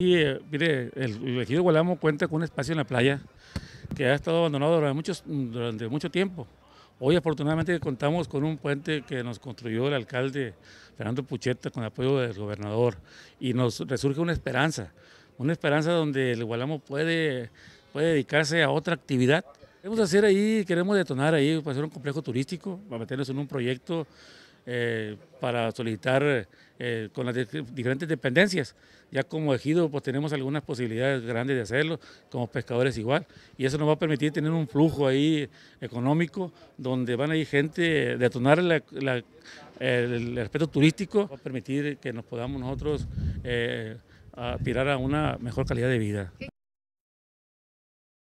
Y eh, mire, el, ejido Gualamo cuenta con un espacio en la playa que ha estado abandonado durante, muchos, durante mucho tiempo. Hoy afortunadamente contamos con un puente que nos construyó el alcalde Fernando Pucheta con el apoyo del gobernador y nos resurge una esperanza, una esperanza donde el Gualamo puede, puede dedicarse a otra actividad. Queremos hacer ahí, queremos detonar ahí, para pues, hacer un complejo turístico, para meternos en un proyecto eh, para solicitar eh, con las diferentes dependencias. Ya como ejido pues tenemos algunas posibilidades grandes de hacerlo, como pescadores igual, y eso nos va a permitir tener un flujo ahí económico donde van a ir gente, detonar la, el, aspecto turístico, va a permitir que nos podamos nosotros eh, aspirar a una mejor calidad de vida.